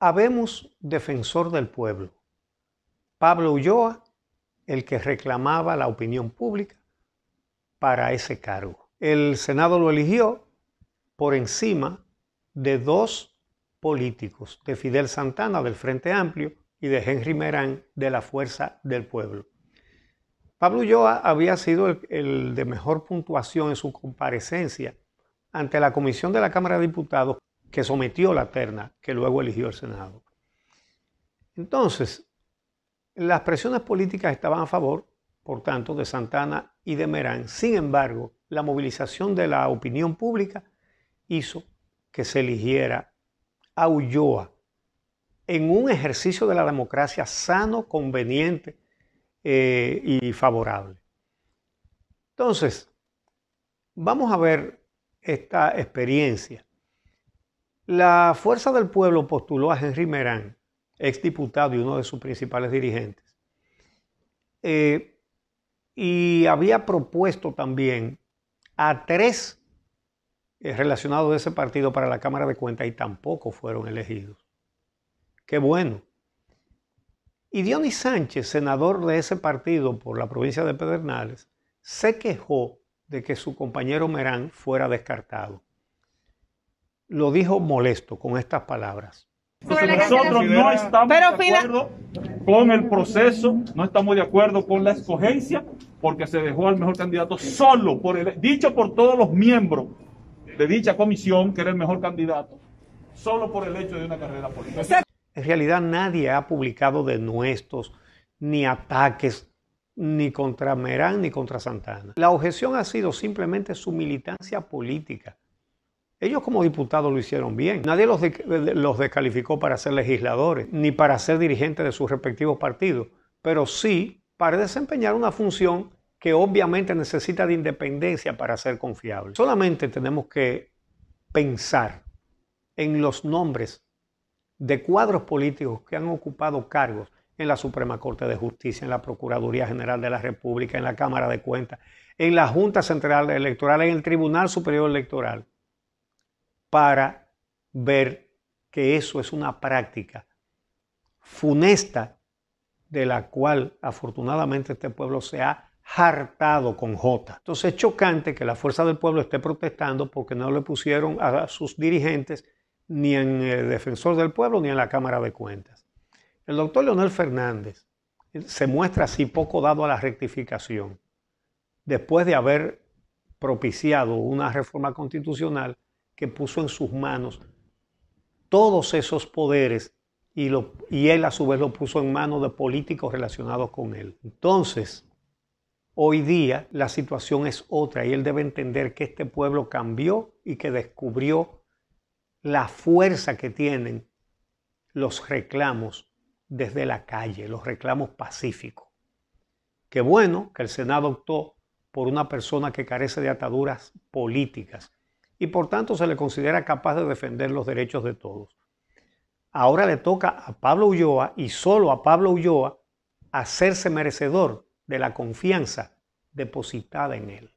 Habemos defensor del pueblo. Pablo Ulloa, el que reclamaba la opinión pública para ese cargo. El Senado lo eligió por encima de dos políticos, de Fidel Santana del Frente Amplio y de Henry Merán de la Fuerza del Pueblo. Pablo Ulloa había sido el de mejor puntuación en su comparecencia ante la Comisión de la Cámara de Diputados que sometió la terna que luego eligió el Senado. Entonces, las presiones políticas estaban a favor, por tanto, de Santana y de Merán. Sin embargo, la movilización de la opinión pública hizo que se eligiera a Ulloa en un ejercicio de la democracia sano, conveniente eh, y favorable. Entonces, vamos a ver esta experiencia la Fuerza del Pueblo postuló a Henry Merán, exdiputado y uno de sus principales dirigentes. Eh, y había propuesto también a tres eh, relacionados de ese partido para la Cámara de Cuentas y tampoco fueron elegidos. Qué bueno. Y Dionis Sánchez, senador de ese partido por la provincia de Pedernales, se quejó de que su compañero Merán fuera descartado lo dijo molesto con estas palabras. nosotros no estamos de acuerdo con el proceso, no estamos de acuerdo con la escogencia, porque se dejó al mejor candidato solo, por el, dicho por todos los miembros de dicha comisión, que era el mejor candidato, solo por el hecho de una carrera política. En realidad nadie ha publicado denuestos, ni ataques, ni contra Merán, ni contra Santana. La objeción ha sido simplemente su militancia política ellos como diputados lo hicieron bien. Nadie los, descalificó para ser legisladores ni para ser dirigentes de sus respectivos partidos, pero sí para desempeñar una función que obviamente necesita de independencia para ser confiable. Solamente tenemos que pensar en los nombres de cuadros políticos que han ocupado cargos en la Suprema Corte de Justicia, en la Procuraduría General de la República, en la Cámara de Cuentas, en la Junta Central Electoral, en el Tribunal Superior Electoral, para ver que eso es una práctica funesta de la cual afortunadamente este pueblo se ha hartado con J. Entonces es chocante que la fuerza del pueblo esté protestando porque no le pusieron a sus dirigentes ni en el defensor del pueblo ni en la Cámara de Cuentas. El doctor Leonel Fernández se muestra así poco dado a la rectificación. Después de haber propiciado una reforma constitucional, que puso en sus manos todos esos poderes y, lo, y él a su vez lo puso en manos de políticos relacionados con él. Entonces, hoy día la situación es otra y él debe entender que este pueblo cambió y que descubrió la fuerza que tienen los reclamos desde la calle, los reclamos pacíficos. Qué bueno que el Senado optó por una persona que carece de ataduras políticas, y por tanto se le considera capaz de defender los derechos de todos. Ahora le toca a Pablo Ulloa y solo a Pablo Ulloa hacerse merecedor de la confianza depositada en él.